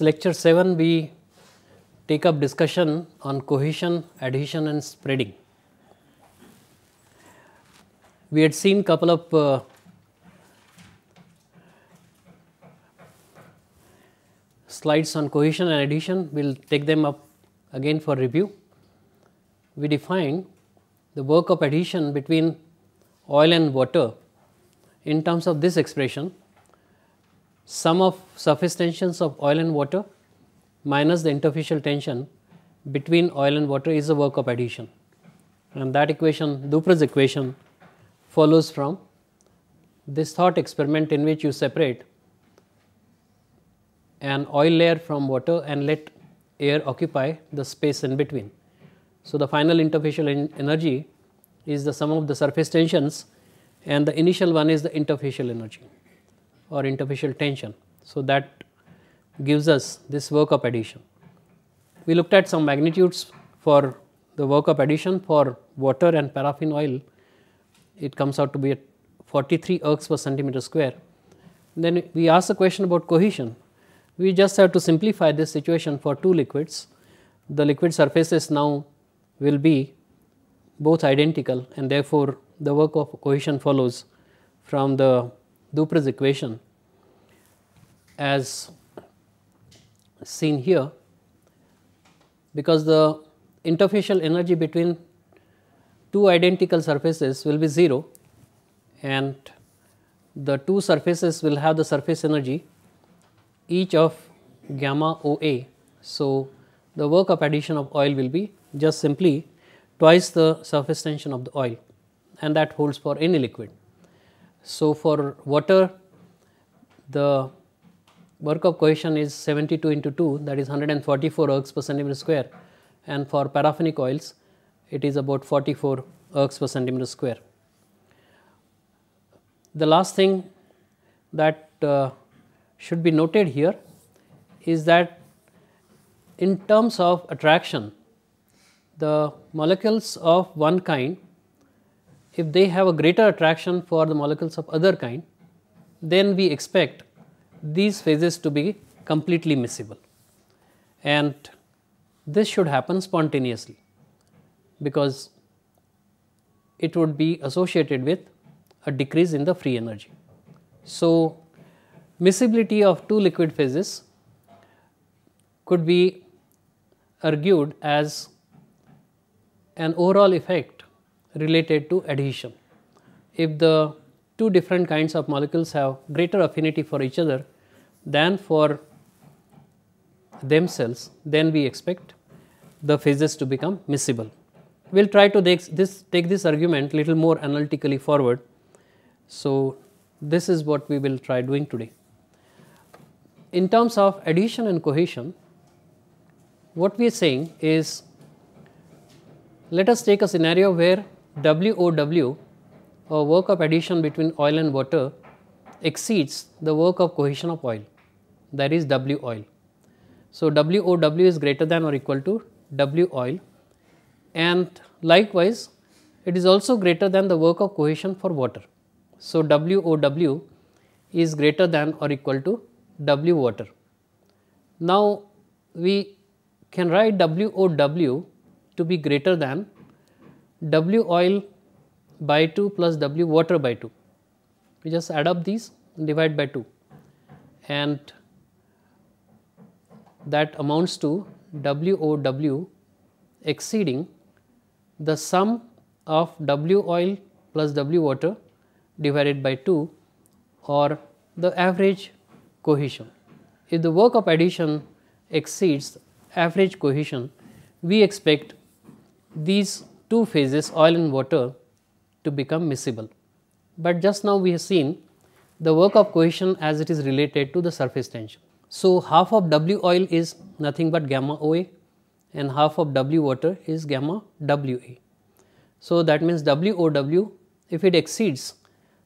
lecture 7 we take up discussion on cohesion, adhesion and spreading. We had seen couple of uh, slides on cohesion and adhesion, we will take them up again for review. We defined the work of adhesion between oil and water in terms of this expression sum of surface tensions of oil and water minus the interfacial tension between oil and water is the work of addition. And that equation, Dupre's equation follows from this thought experiment in which you separate an oil layer from water and let air occupy the space in between. So, the final interfacial en energy is the sum of the surface tensions and the initial one is the interfacial energy or interfacial tension. So, that gives us this work of addition. We looked at some magnitudes for the work of addition for water and paraffin oil. It comes out to be at 43 ergs per centimeter square. Then we asked a question about cohesion. We just have to simplify this situation for two liquids. The liquid surfaces now will be both identical and therefore, the work of cohesion follows from the Dupre's equation as seen here because the interfacial energy between two identical surfaces will be 0 and the two surfaces will have the surface energy each of gamma OA. So, the work of addition of oil will be just simply twice the surface tension of the oil and that holds for any liquid. So, for water the work of cohesion is 72 into 2 that is 144 ergs per centimeter square and for paraffinic oils it is about 44 ergs per centimeter square. The last thing that uh, should be noted here is that in terms of attraction the molecules of one kind if they have a greater attraction for the molecules of other kind, then we expect these phases to be completely miscible. And this should happen spontaneously because it would be associated with a decrease in the free energy. So, miscibility of two liquid phases could be argued as an overall effect related to adhesion. If the two different kinds of molecules have greater affinity for each other than for themselves, then we expect the phases to become miscible. We will try to take this, take this argument little more analytically forward. So, this is what we will try doing today. In terms of adhesion and cohesion, what we are saying is let us take a scenario where WOW or work of addition between oil and water exceeds the work of cohesion of oil that is W oil. So, WOW is greater than or equal to W oil and likewise it is also greater than the work of cohesion for water. So, WOW is greater than or equal to W water. Now, we can write WOW to be greater than W oil by 2 plus W water by 2. We just add up these and divide by 2 and that amounts to WOW exceeding the sum of W oil plus W water divided by 2 or the average cohesion. If the work of addition exceeds average cohesion, we expect these two phases oil and water to become miscible. But just now we have seen the work of cohesion as it is related to the surface tension. So, half of W oil is nothing but gamma OA and half of W water is gamma WA. So, that means WOW if it exceeds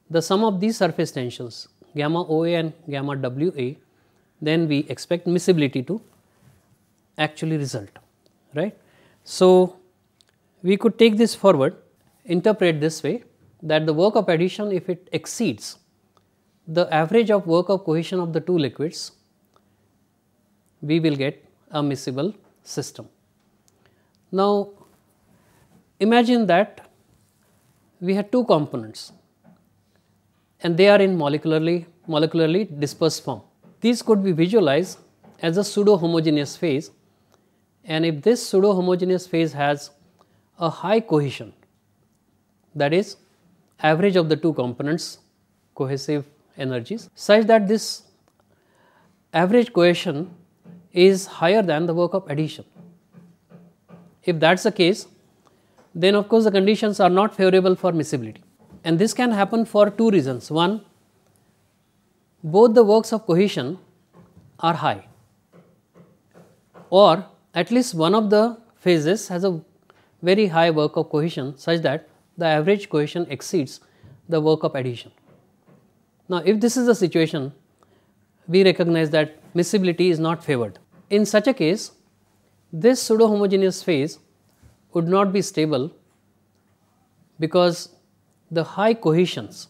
the sum of these surface tensions gamma OA and gamma WA then we expect miscibility to actually result right. So, we could take this forward, interpret this way that the work of addition if it exceeds the average of work of cohesion of the two liquids, we will get a miscible system. Now, imagine that we have two components and they are in molecularly, molecularly dispersed form. These could be visualized as a pseudo homogeneous phase and if this pseudo homogeneous phase has a high cohesion that is average of the two components cohesive energies such that this average cohesion is higher than the work of addition. If that is the case then of course the conditions are not favorable for miscibility and this can happen for two reasons. One both the works of cohesion are high or at least one of the phases has a very high work of cohesion such that the average cohesion exceeds the work of adhesion. Now, if this is the situation, we recognize that miscibility is not favored. In such a case, this pseudo homogeneous phase would not be stable because the high cohesions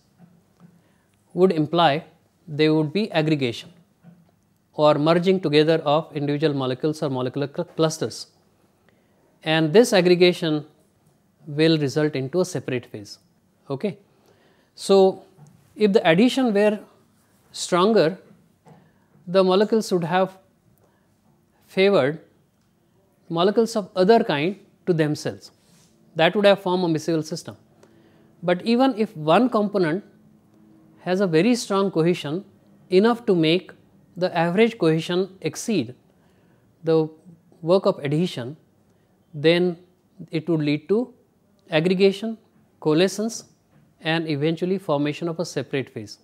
would imply there would be aggregation or merging together of individual molecules or molecular clusters and this aggregation will result into a separate phase. Okay. So, if the addition were stronger, the molecules would have favored molecules of other kind to themselves that would have formed a miscible system. But even if one component has a very strong cohesion enough to make the average cohesion exceed the work of adhesion, then it would lead to aggregation, coalescence and eventually formation of a separate phase.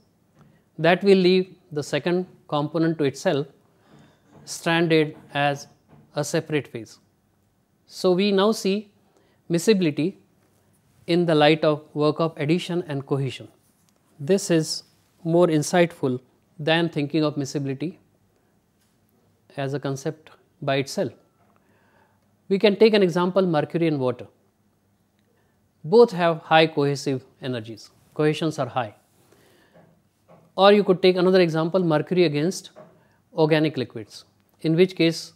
That will leave the second component to itself stranded as a separate phase. So, we now see miscibility in the light of work of addition and cohesion. This is more insightful than thinking of miscibility as a concept by itself. We can take an example mercury and water. Both have high cohesive energies, cohesions are high. Or you could take another example mercury against organic liquids, in which case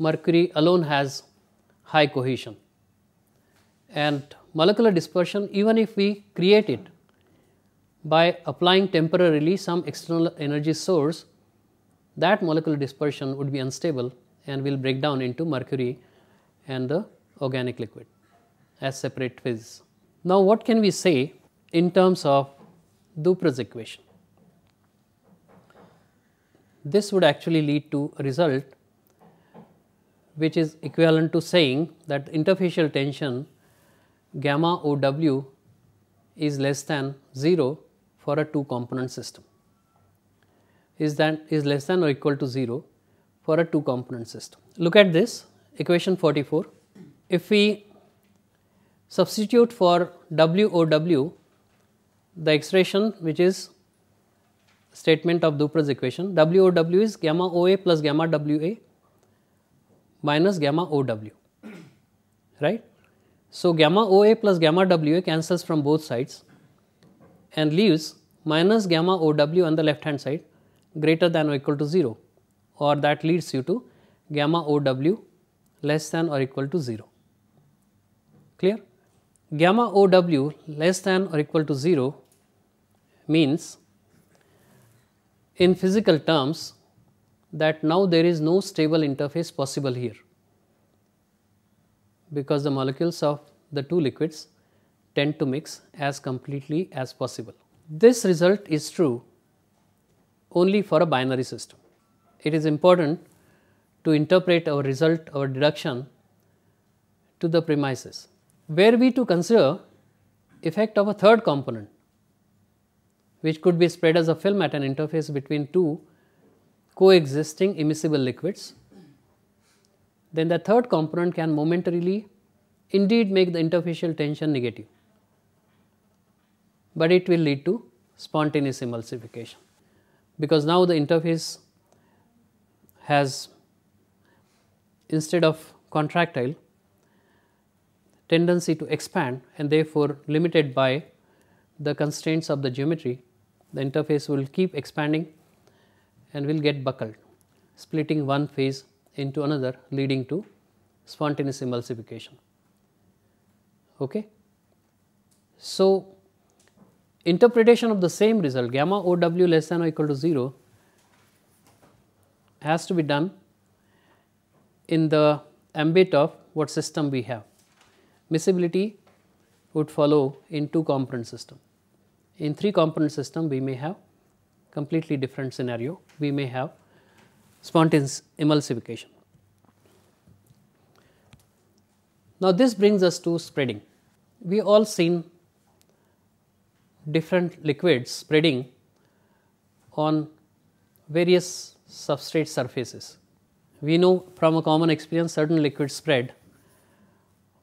mercury alone has high cohesion. And molecular dispersion, even if we create it by applying temporarily some external energy source, that molecular dispersion would be unstable and will break down into mercury and the organic liquid as separate phases. Now what can we say in terms of Dupre's equation? This would actually lead to a result which is equivalent to saying that interfacial tension gamma OW is less than 0 for a two component system is that is less than or equal to 0 for a two component system. Look at this equation 44. If we substitute for WOW the expression which is statement of Dupre's equation WOW is gamma OA plus gamma WA minus gamma OW right. So, gamma OA plus gamma WA cancels from both sides and leaves minus gamma OW on the left hand side greater than or equal to 0 or that leads you to gamma OW less than or equal to 0. Clear? Gamma OW less than or equal to 0 means in physical terms that now there is no stable interface possible here because the molecules of the two liquids tend to mix as completely as possible. This result is true only for a binary system. It is important to interpret our result, our deduction to the premises, where we to consider effect of a third component which could be spread as a film at an interface between two coexisting immiscible liquids. Then the third component can momentarily indeed make the interfacial tension negative, but it will lead to spontaneous emulsification because now the interface has instead of contractile tendency to expand and therefore limited by the constraints of the geometry the interface will keep expanding and will get buckled splitting one phase into another leading to spontaneous emulsification. Okay. So, interpretation of the same result gamma O w less than or equal to 0 has to be done in the ambit of what system we have. Miscibility would follow in two component system. In three component system we may have completely different scenario, we may have spontaneous emulsification. Now this brings us to spreading. We all seen different liquids spreading on various substrate surfaces we know from a common experience certain liquids spread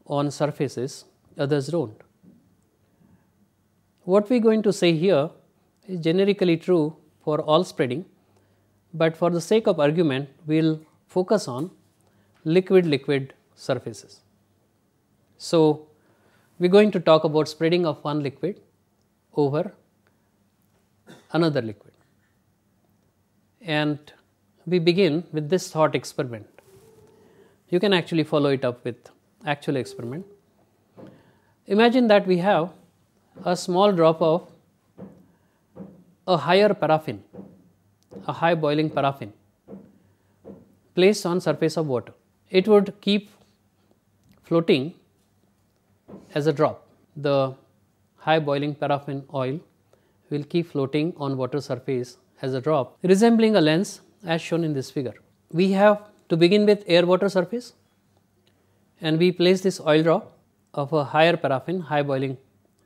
on surfaces, others do not. What we are going to say here is generically true for all spreading, but for the sake of argument we will focus on liquid liquid surfaces. So, we are going to talk about spreading of one liquid over another liquid and we begin with this thought experiment. You can actually follow it up with actual experiment. Imagine that we have a small drop of a higher paraffin, a high boiling paraffin placed on surface of water. It would keep floating as a drop. The high boiling paraffin oil will keep floating on water surface as a drop resembling a lens as shown in this figure. We have to begin with air water surface and we place this oil drop of a higher paraffin, high boiling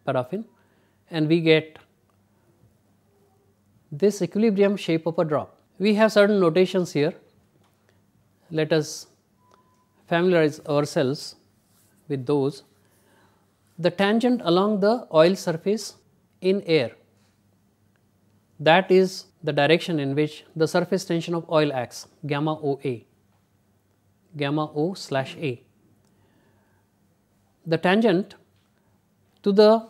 paraffin and we get this equilibrium shape of a drop. We have certain notations here. Let us familiarize ourselves with those. The tangent along the oil surface in air that is the direction in which the surface tension of oil acts gamma OA, gamma O slash A. The tangent to the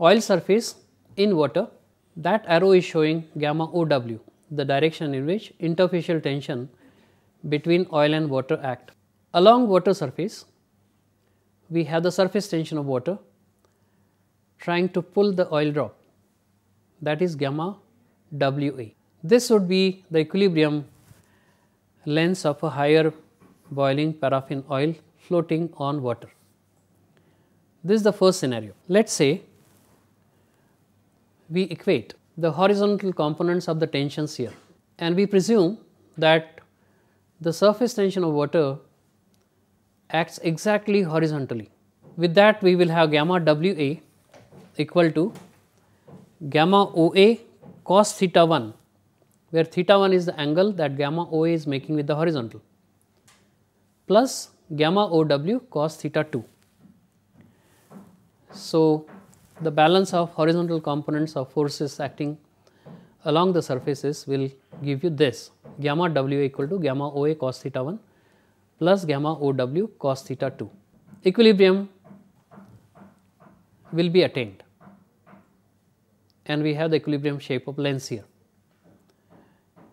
oil surface in water that arrow is showing gamma OW, the direction in which interfacial tension between oil and water act. Along water surface, we have the surface tension of water trying to pull the oil drop that is gamma Wa. This would be the equilibrium lens of a higher boiling paraffin oil floating on water. This is the first scenario. Let us say we equate the horizontal components of the tensions here and we presume that the surface tension of water acts exactly horizontally. With that we will have gamma W A equal to gamma O A cos theta 1 where theta 1 is the angle that gamma O is making with the horizontal plus gamma OW cos theta 2. So, the balance of horizontal components of forces acting along the surfaces will give you this gamma W equal to gamma OA cos theta 1 plus gamma OW cos theta 2. Equilibrium will be attained and we have the equilibrium shape of lens here.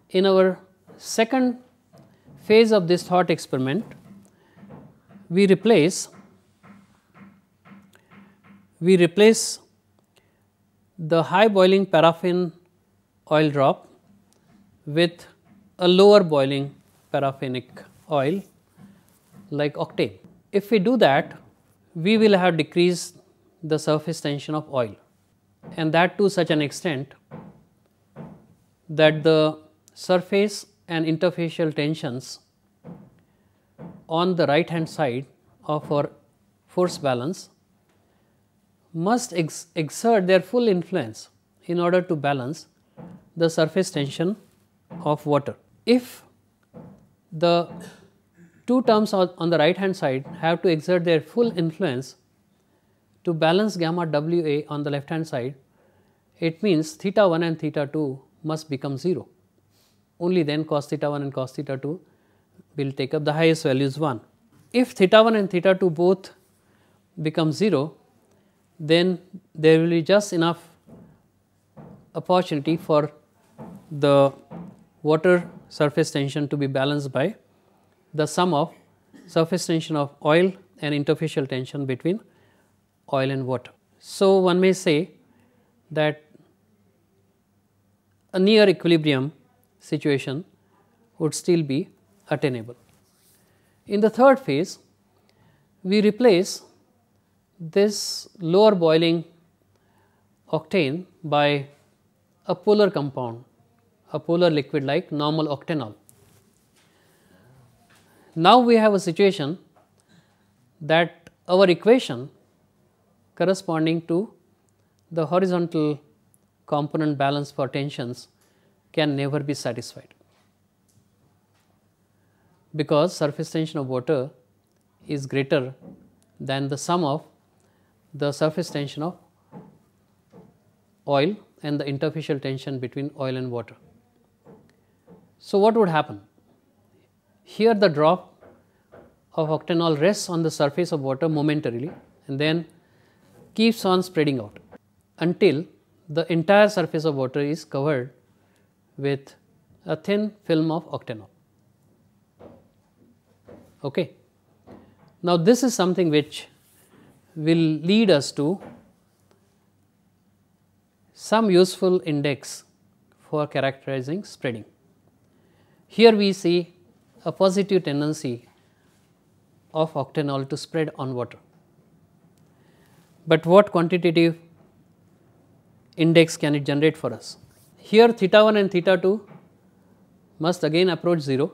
In our second phase of this thought experiment, we replace we replace the high boiling paraffin oil drop with a lower boiling paraffinic oil like octane. If we do that, we will have decreased the surface tension of oil and that to such an extent that the surface and interfacial tensions on the right hand side of our force balance must ex exert their full influence in order to balance the surface tension of water. If the two terms on the right hand side have to exert their full influence to balance gamma WA on the left hand side, it means theta 1 and theta 2 must become 0. Only then cos theta 1 and cos theta 2 will take up the highest values 1. If theta 1 and theta 2 both become 0, then there will be just enough opportunity for the water surface tension to be balanced by the sum of surface tension of oil and interfacial tension between oil and water. So, one may say that a near equilibrium situation would still be attainable. In the third phase, we replace this lower boiling octane by a polar compound, a polar liquid like normal octanol. Now, we have a situation that our equation corresponding to the horizontal component balance for tensions can never be satisfied because surface tension of water is greater than the sum of the surface tension of oil and the interfacial tension between oil and water. So, what would happen? Here the drop of octanol rests on the surface of water momentarily and then keeps on spreading out until the entire surface of water is covered with a thin film of octanol. Okay. Now, this is something which will lead us to some useful index for characterizing spreading. Here we see a positive tendency of octanol to spread on water but what quantitative index can it generate for us? Here theta 1 and theta 2 must again approach 0,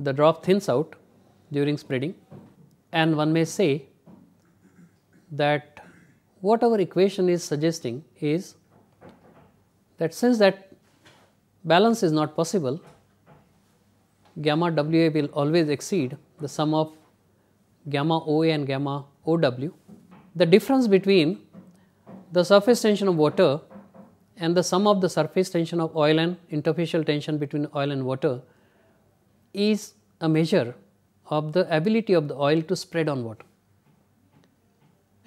the drop thins out during spreading and one may say that what our equation is suggesting is that since that balance is not possible, gamma W A will always exceed the sum of gamma O A and gamma O W the difference between the surface tension of water and the sum of the surface tension of oil and interfacial tension between oil and water is a measure of the ability of the oil to spread on water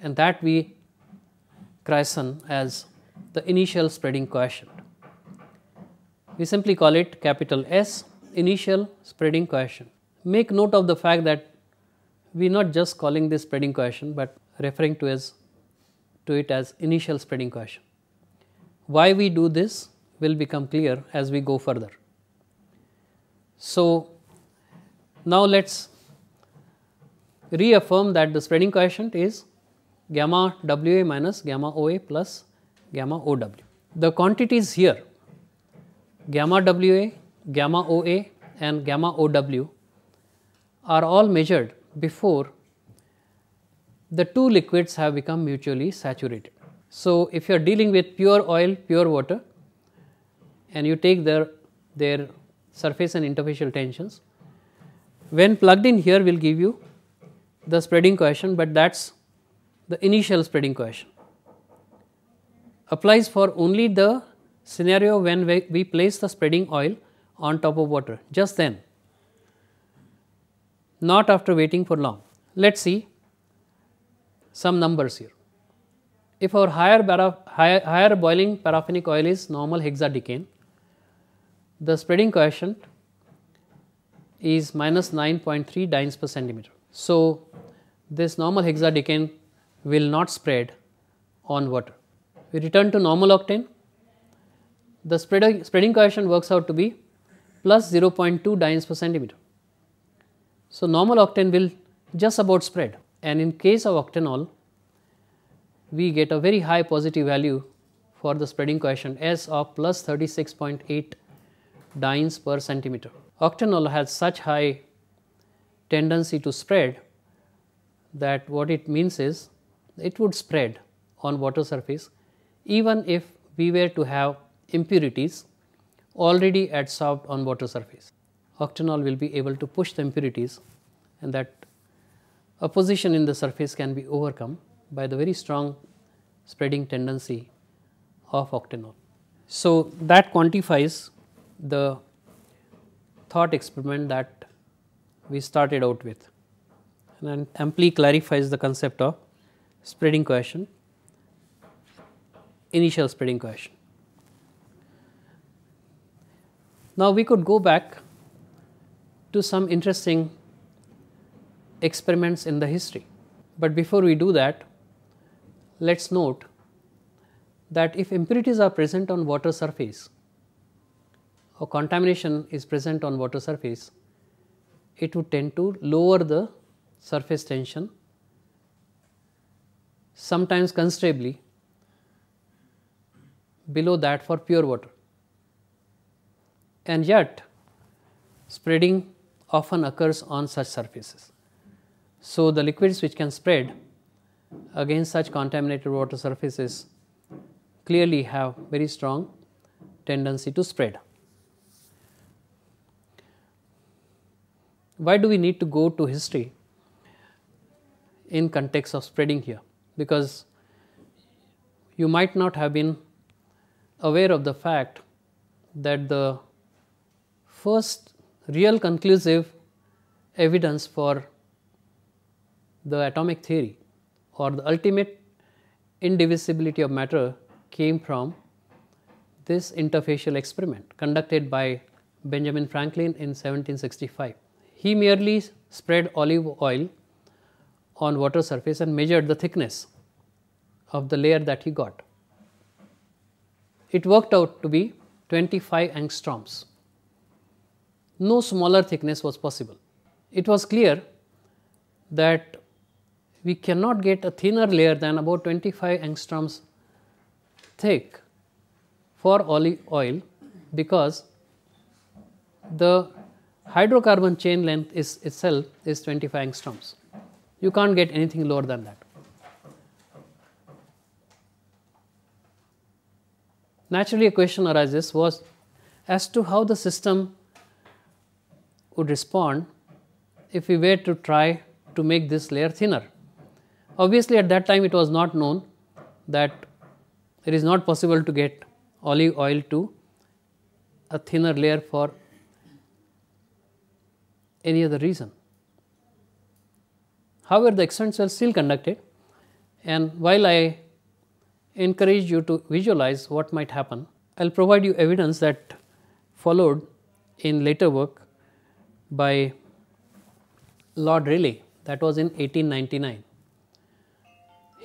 and that we christen as the initial spreading coefficient. We simply call it capital S initial spreading coefficient. Make note of the fact that we are not just calling this spreading coefficient, but referring to as to it as initial spreading coefficient. Why we do this will become clear as we go further. So, now let us reaffirm that the spreading coefficient is gamma W A minus gamma O A plus gamma O W. The quantities here gamma W A, gamma O A and gamma O W are all measured before the two liquids have become mutually saturated. So, if you are dealing with pure oil, pure water and you take their, their surface and interfacial tensions, when plugged in here will give you the spreading cohesion, but that is the initial spreading cohesion. Applies for only the scenario when we, we place the spreading oil on top of water, just then, not after waiting for long. Let us see some numbers here. If our higher, higher, higher boiling paraffinic oil is normal hexadecane, the spreading coefficient is minus 9.3 dynes per centimeter. So, this normal hexadecane will not spread on water. We return to normal octane. The spreading, spreading coefficient works out to be plus 0.2 dynes per centimeter. So, normal octane will just about spread and in case of octanol we get a very high positive value for the spreading coefficient S of plus 36.8 dynes per centimeter. Octanol has such high tendency to spread that what it means is it would spread on water surface even if we were to have impurities already adsorbed on water surface. Octanol will be able to push the impurities and that a position in the surface can be overcome by the very strong spreading tendency of octanol. So, that quantifies the thought experiment that we started out with and amply clarifies the concept of spreading cohesion, initial spreading cohesion. Now, we could go back to some interesting experiments in the history. But before we do that, let's note that if impurities are present on water surface or contamination is present on water surface, it would tend to lower the surface tension sometimes considerably below that for pure water. And yet spreading often occurs on such surfaces. So, the liquids which can spread against such contaminated water surfaces clearly have very strong tendency to spread. Why do we need to go to history in context of spreading here? Because you might not have been aware of the fact that the first real conclusive evidence for the atomic theory or the ultimate indivisibility of matter came from this interfacial experiment conducted by Benjamin Franklin in 1765. He merely spread olive oil on water surface and measured the thickness of the layer that he got. It worked out to be 25 angstroms. No smaller thickness was possible. It was clear that we cannot get a thinner layer than about 25 angstroms thick for olive oil because the hydrocarbon chain length is itself is 25 angstroms. You can't get anything lower than that. Naturally, a question arises was as to how the system would respond if we were to try to make this layer thinner. Obviously, at that time it was not known that it is not possible to get olive oil to a thinner layer for any other reason. However, the experiments were still conducted and while I encourage you to visualize what might happen, I will provide you evidence that followed in later work by Lord Rayleigh that was in 1899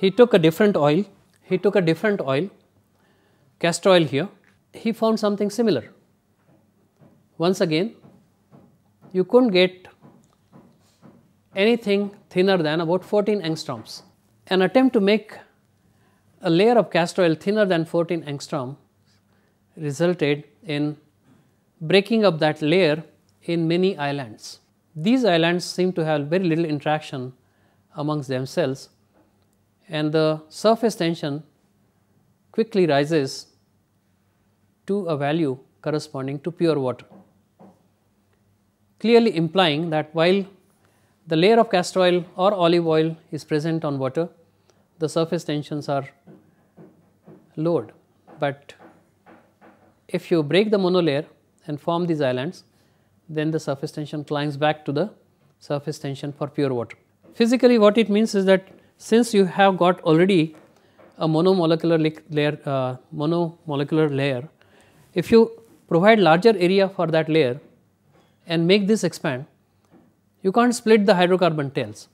he took a different oil, he took a different oil, castor oil here, he found something similar. Once again, you couldn't get anything thinner than about 14 angstroms. An attempt to make a layer of castor oil thinner than 14 angstrom resulted in breaking up that layer in many islands. These islands seem to have very little interaction amongst themselves and the surface tension quickly rises to a value corresponding to pure water, clearly implying that while the layer of castor oil or olive oil is present on water, the surface tensions are lowered. But if you break the monolayer and form these islands, then the surface tension climbs back to the surface tension for pure water. Physically, what it means is that since you have got already a monomolecular layer, uh, monomolecular layer, if you provide larger area for that layer and make this expand, you can't split the hydrocarbon tails.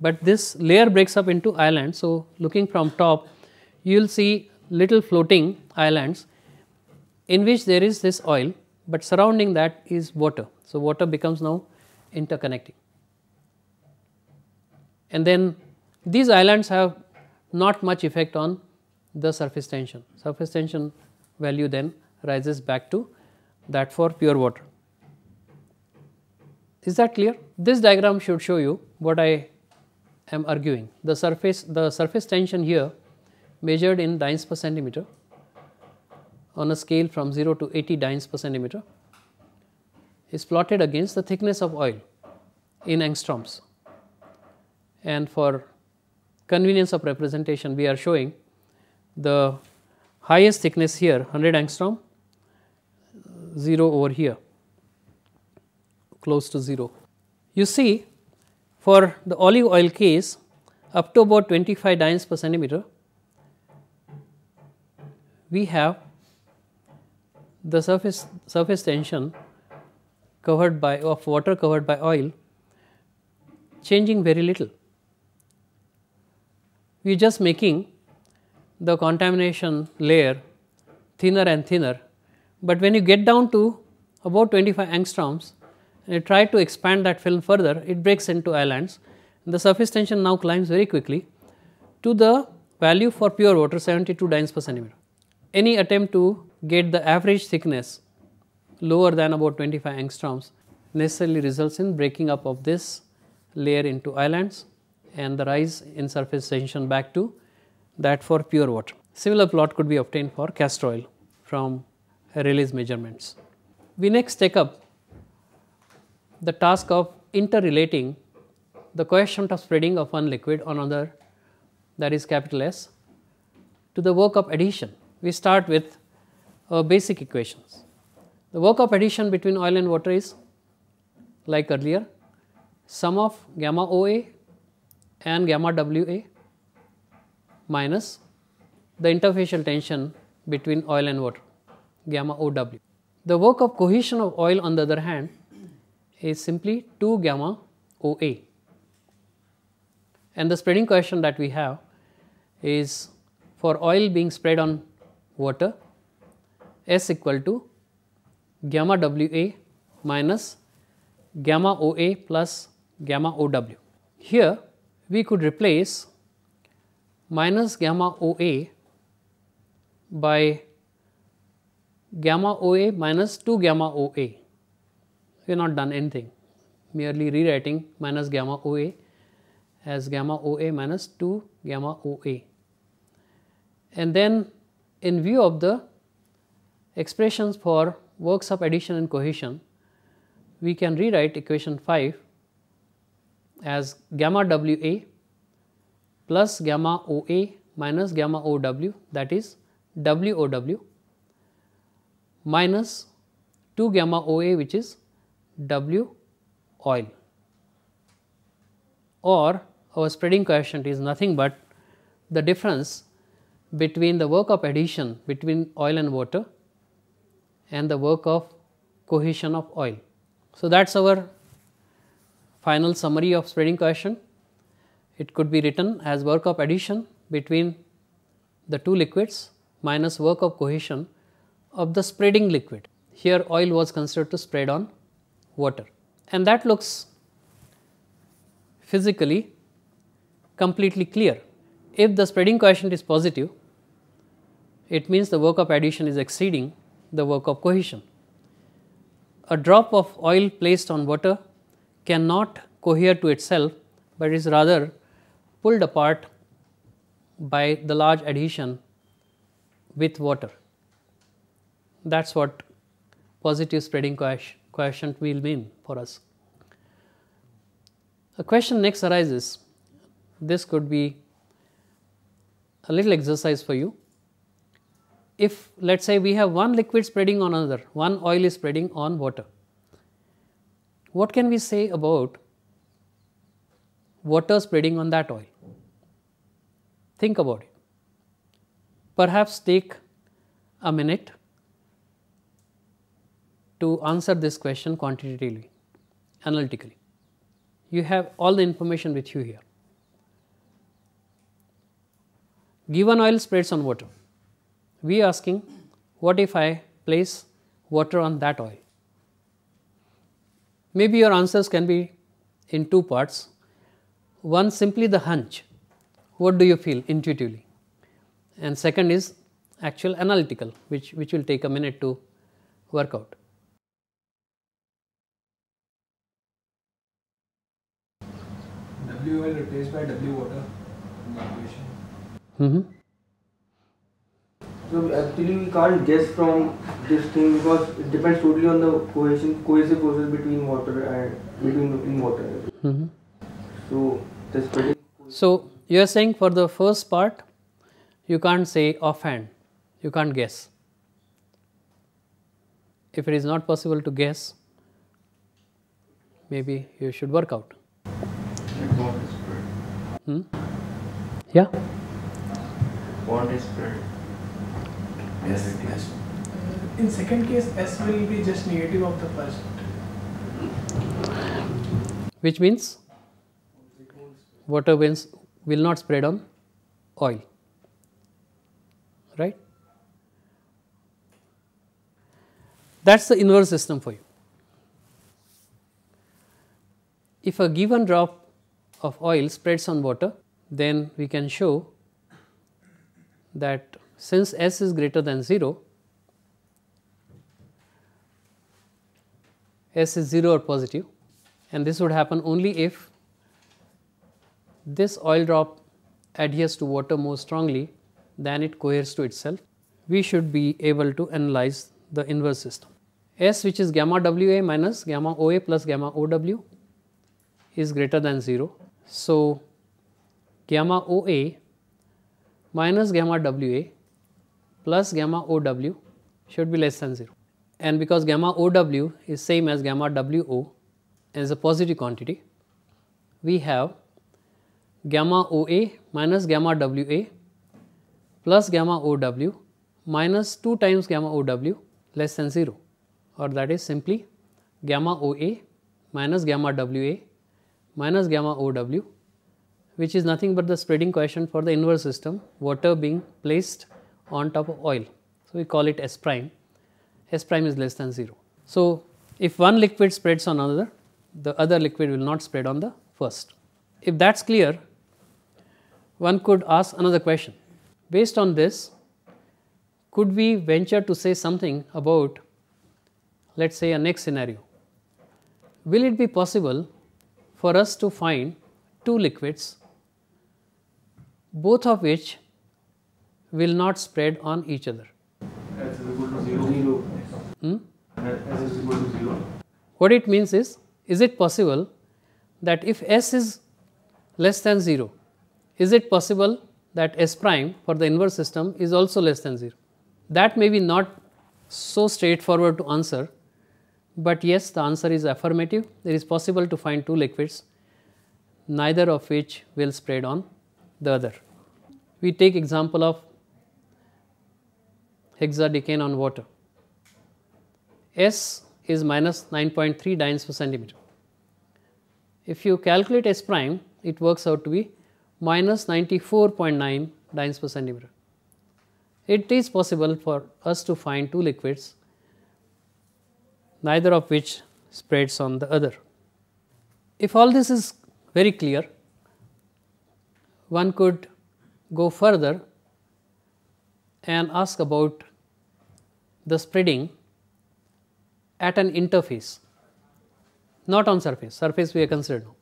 But this layer breaks up into islands. So, looking from top, you will see little floating islands in which there is this oil, but surrounding that is water. So, water becomes now interconnecting. And then these islands have not much effect on the surface tension. Surface tension value then rises back to that for pure water. Is that clear? This diagram should show you what I am arguing. The surface, the surface tension here measured in dynes per centimeter on a scale from 0 to 80 dynes per centimeter is plotted against the thickness of oil in angstroms. And for convenience of representation we are showing the highest thickness here 100 angstrom 0 over here close to 0. You see for the olive oil case up to about 25 dynes per centimeter we have the surface surface tension covered by of water covered by oil changing very little we are just making the contamination layer thinner and thinner, but when you get down to about 25 angstroms and you try to expand that film further, it breaks into islands. The surface tension now climbs very quickly to the value for pure water 72 dynes per centimeter. Any attempt to get the average thickness lower than about 25 angstroms necessarily results in breaking up of this layer into islands and the rise in surface tension back to that for pure water. Similar plot could be obtained for castor oil from release measurements. We next take up the task of interrelating the coefficient of spreading of one liquid on another that is capital S to the work of addition. We start with our uh, basic equations. The work of addition between oil and water is like earlier sum of gamma OA and gamma WA minus the interfacial tension between oil and water gamma OW. The work of cohesion of oil on the other hand is simply 2 gamma OA and the spreading equation that we have is for oil being spread on water S equal to gamma WA minus gamma OA plus gamma OW. Here we could replace minus gamma OA by gamma OA minus 2 gamma OA. We are not done anything, merely rewriting minus gamma OA as gamma OA minus 2 gamma OA. And then in view of the expressions for works of addition and cohesion, we can rewrite equation 5 as gamma WA plus gamma OA minus gamma OW that is WOW minus 2 gamma OA which is W oil or our spreading coefficient is nothing but the difference between the work of addition between oil and water and the work of cohesion of oil. So, that is our final summary of spreading cohesion. It could be written as work of addition between the two liquids minus work of cohesion of the spreading liquid. Here oil was considered to spread on water and that looks physically completely clear. If the spreading coefficient is positive, it means the work of addition is exceeding the work of cohesion. A drop of oil placed on water cannot cohere to itself, but is rather pulled apart by the large adhesion with water. That is what positive spreading coefficient will mean for us. A question next arises, this could be a little exercise for you. If let us say we have one liquid spreading on another, one oil is spreading on water what can we say about water spreading on that oil? Think about it. Perhaps take a minute to answer this question quantitatively, analytically. You have all the information with you here. Given oil spreads on water. We are asking, what if I place water on that oil? Maybe your answers can be in two parts. One simply the hunch, what do you feel intuitively? And second is actual analytical, which, which will take a minute to work out. W will replaced by W water in the equation. Mm -hmm. So actually we can't guess from this thing because it depends totally on the cohesion, cohesive forces between water and between in water. Mm-hmm. So pretty. So you are saying for the first part, you can't say offhand, you can't guess. If it is not possible to guess, maybe you should work out. Hmm? Yeah. Bond is spread. Yes. uh, in second case S will be just negative of the first. Which means water winds will not spread on oil, right. That is the inverse system for you. If a given drop of oil spreads on water, then we can show that since s is greater than 0, s is 0 or positive and this would happen only if this oil drop adheres to water more strongly than it coheres to itself. We should be able to analyze the inverse system. S which is gamma Wa minus gamma Oa plus gamma Ow is greater than 0. So, gamma Oa minus gamma Wa plus gamma OW should be less than 0. And because gamma OW is same as gamma WO as is a positive quantity, we have gamma OA minus gamma WA plus gamma OW minus 2 times gamma OW less than 0 or that is simply gamma OA minus gamma WA minus gamma OW which is nothing but the spreading coefficient for the inverse system water being placed on top of oil. So, we call it S prime, S prime is less than 0. So, if one liquid spreads on another, the other liquid will not spread on the first. If that is clear, one could ask another question. Based on this, could we venture to say something about let us say a next scenario? Will it be possible for us to find two liquids both of which will not spread on each other. S is equal to 0. Hmm? S is equal to 0. What it means is, is it possible that if S is less than 0, is it possible that S prime for the inverse system is also less than 0? That may be not so straightforward to answer, but yes, the answer is affirmative. It is possible to find two liquids, neither of which will spread on the other. We take example of hexadecane on water. S is minus 9.3 dynes per centimeter. If you calculate S prime, it works out to be minus 94.9 dynes per centimeter. It is possible for us to find two liquids, neither of which spreads on the other. If all this is very clear, one could go further and ask about the spreading at an interface, not on surface, surface we are considered now.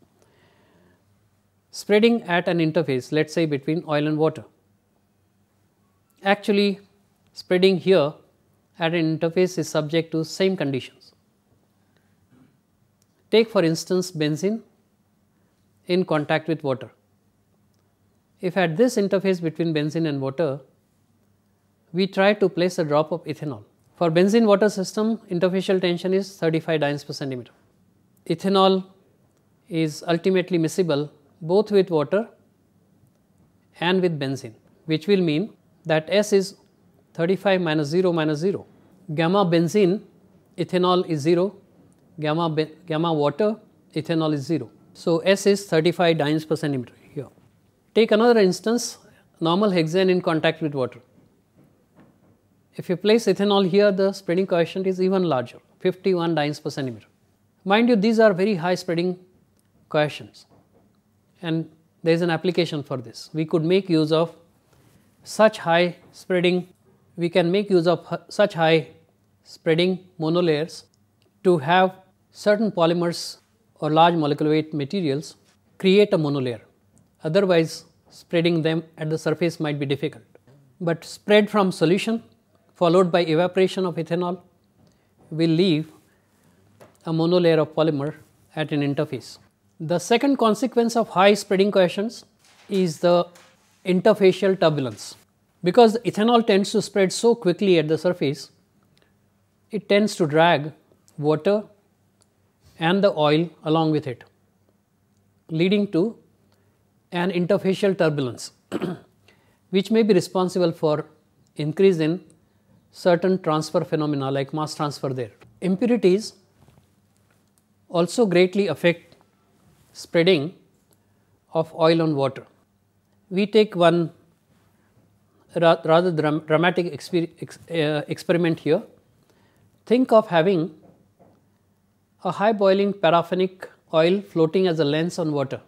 Spreading at an interface, let us say between oil and water. Actually, spreading here at an interface is subject to same conditions. Take for instance benzene in contact with water. If at this interface between benzene and water we try to place a drop of ethanol. For benzene water system, interfacial tension is 35 dynes per centimeter. Ethanol is ultimately miscible both with water and with benzene, which will mean that S is 35 minus 0 minus 0. Gamma benzene, ethanol is 0, gamma, gamma water, ethanol is 0. So, S is 35 dynes per centimeter here. Take another instance, normal hexane in contact with water. If you place ethanol here, the spreading coefficient is even larger, 51 dynes per centimeter. Mind you, these are very high spreading coefficients and there is an application for this. We could make use of such high spreading, we can make use of such high spreading monolayers to have certain polymers or large molecular weight materials create a monolayer. Otherwise, spreading them at the surface might be difficult. But spread from solution followed by evaporation of ethanol will leave a monolayer of polymer at an interface. The second consequence of high spreading coefficients is the interfacial turbulence. Because ethanol tends to spread so quickly at the surface, it tends to drag water and the oil along with it, leading to an interfacial turbulence, which may be responsible for increase in certain transfer phenomena like mass transfer there. Impurities also greatly affect spreading of oil on water. We take one rather dramatic exper ex uh, experiment here. Think of having a high boiling paraffinic oil floating as a lens on water.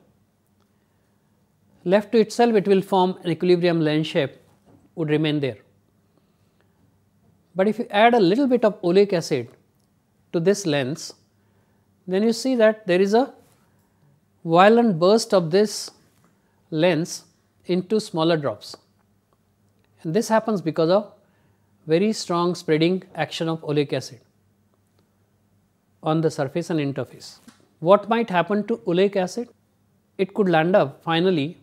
Left to itself, it will form an equilibrium lens shape would remain there. But if you add a little bit of oleic acid to this lens, then you see that there is a violent burst of this lens into smaller drops. And this happens because of very strong spreading action of oleic acid on the surface and interface. What might happen to oleic acid? It could land up finally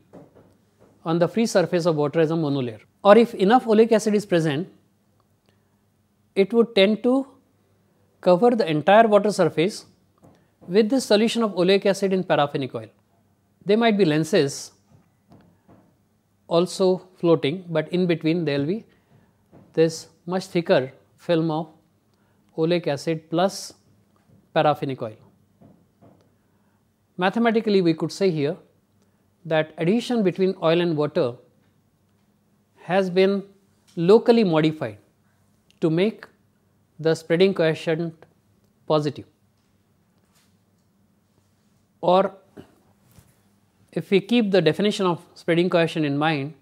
on the free surface of water as a monolayer or if enough oleic acid is present it would tend to cover the entire water surface with this solution of oleic acid in paraffinic oil. There might be lenses also floating, but in between there will be this much thicker film of oleic acid plus paraffinic oil. Mathematically, we could say here that addition between oil and water has been locally modified to make the spreading coefficient positive or if we keep the definition of spreading coefficient in mind,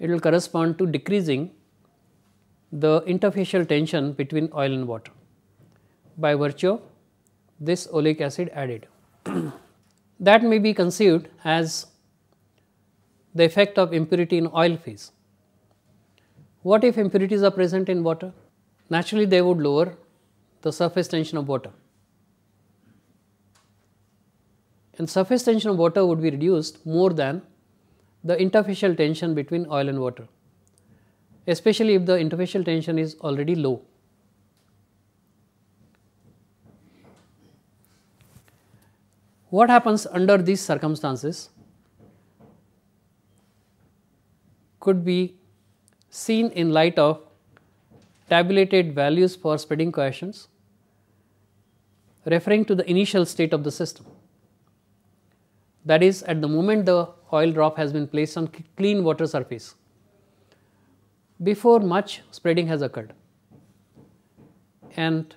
it will correspond to decreasing the interfacial tension between oil and water by virtue of this oleic acid added. that may be conceived as the effect of impurity in oil phase. What if impurities are present in water? Naturally, they would lower the surface tension of water. And surface tension of water would be reduced more than the interfacial tension between oil and water, especially if the interfacial tension is already low. What happens under these circumstances could be seen in light of tabulated values for spreading coefficients referring to the initial state of the system. That is at the moment the oil drop has been placed on clean water surface before much spreading has occurred. And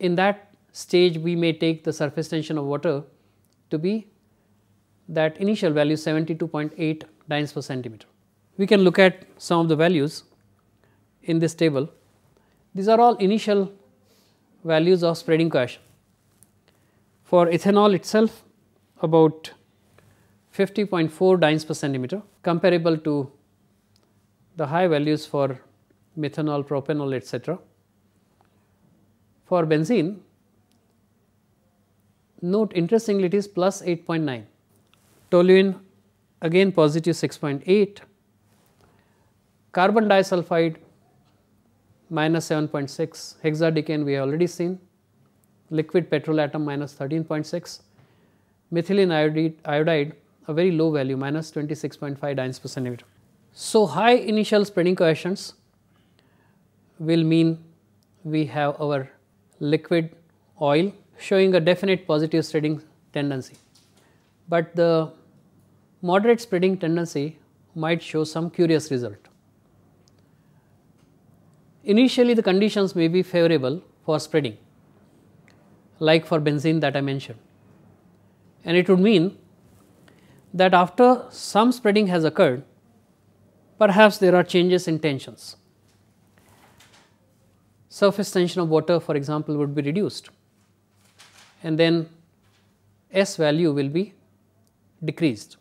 in that stage we may take the surface tension of water to be that initial value 72.8 dynes per centimeter we can look at some of the values in this table. These are all initial values of spreading coefficient For ethanol itself about 50.4 dynes per centimeter comparable to the high values for methanol, propanol etc. For benzene note interestingly it is plus 8.9, toluene again positive 6.8, Carbon disulfide minus 7.6, hexadecane we have already seen, liquid petrol atom minus 13.6, methylene iodide, iodide a very low value minus 26.5 dynes per centimeter. So, high initial spreading coefficients will mean we have our liquid oil showing a definite positive spreading tendency, but the moderate spreading tendency might show some curious result. Initially the conditions may be favorable for spreading like for benzene that I mentioned and it would mean that after some spreading has occurred perhaps there are changes in tensions. Surface tension of water for example would be reduced and then S value will be decreased.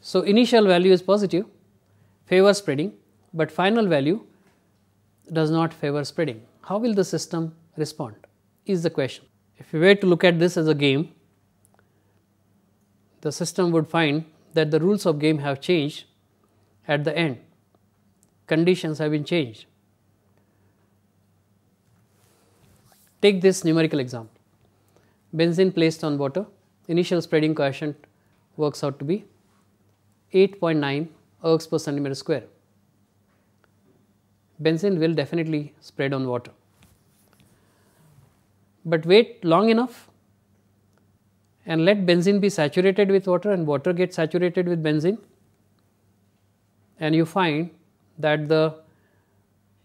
So, initial value is positive favor spreading, but final value does not favor spreading. How will the system respond is the question. If we were to look at this as a game, the system would find that the rules of game have changed at the end, conditions have been changed. Take this numerical example, benzene placed on water, initial spreading coefficient works out to be 8.9 ergs per centimeter square benzene will definitely spread on water. But wait long enough and let benzene be saturated with water and water get saturated with benzene and you find that the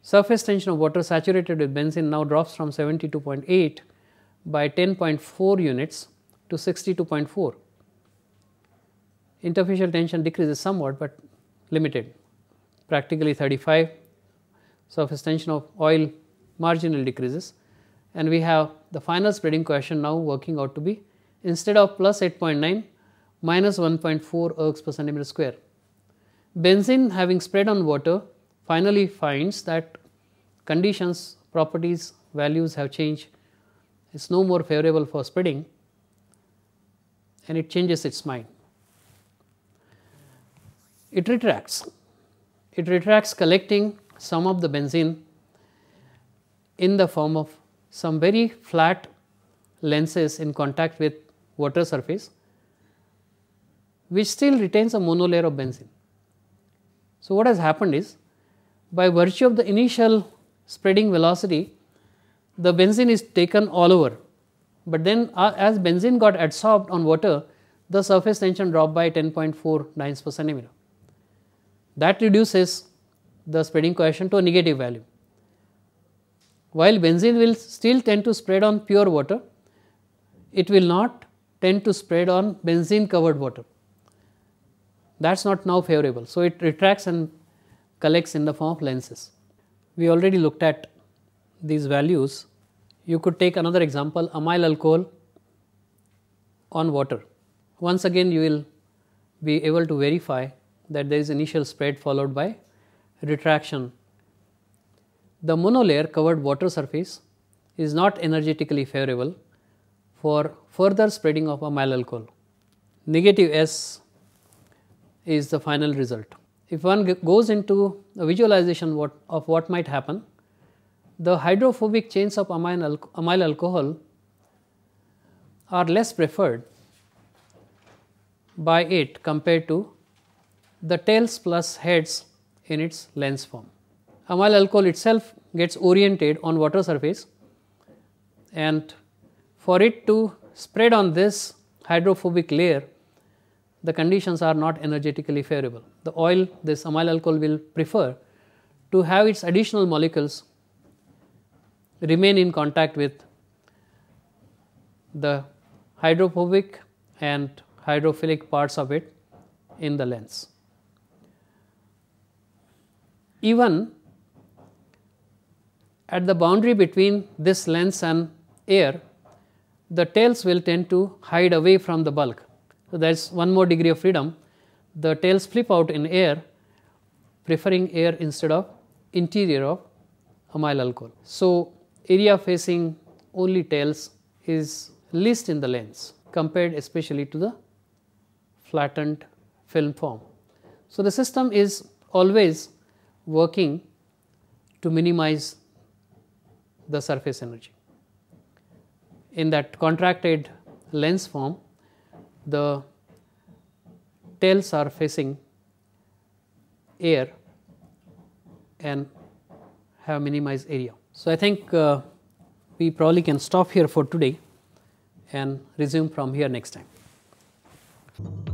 surface tension of water saturated with benzene now drops from 72.8 by 10.4 units to 62.4. Interfacial tension decreases somewhat but limited practically 35 surface tension of oil marginally decreases and we have the final spreading coefficient now working out to be instead of plus 8.9 minus 1.4 ergs per centimeter square. Benzene having spread on water finally finds that conditions, properties, values have changed, it is no more favorable for spreading and it changes its mind. It retracts, it retracts collecting some of the benzene in the form of some very flat lenses in contact with water surface which still retains a monolayer of benzene. So, what has happened is by virtue of the initial spreading velocity the benzene is taken all over, but then uh, as benzene got adsorbed on water the surface tension dropped by 10.4 nines per centimeter. That reduces the spreading coefficient to a negative value. While benzene will still tend to spread on pure water, it will not tend to spread on benzene covered water. That is not now favorable. So, it retracts and collects in the form of lenses. We already looked at these values. You could take another example amyl alcohol on water. Once again you will be able to verify that there is initial spread followed by retraction. The monolayer covered water surface is not energetically favorable for further spreading of amyl alcohol. Negative S is the final result. If one goes into a visualization what of what might happen, the hydrophobic chains of amyl, al amyl alcohol are less preferred by it compared to the tails plus heads in its lens form. Amyl alcohol itself gets oriented on water surface and for it to spread on this hydrophobic layer, the conditions are not energetically favorable. The oil, this amyl alcohol will prefer to have its additional molecules remain in contact with the hydrophobic and hydrophilic parts of it in the lens even at the boundary between this lens and air, the tails will tend to hide away from the bulk. So, there is one more degree of freedom. The tails flip out in air, preferring air instead of interior of amyl alcohol. So, area facing only tails is least in the lens compared especially to the flattened film form. So, the system is always working to minimize the surface energy. In that contracted lens form, the tails are facing air and have minimized area. So, I think uh, we probably can stop here for today and resume from here next time.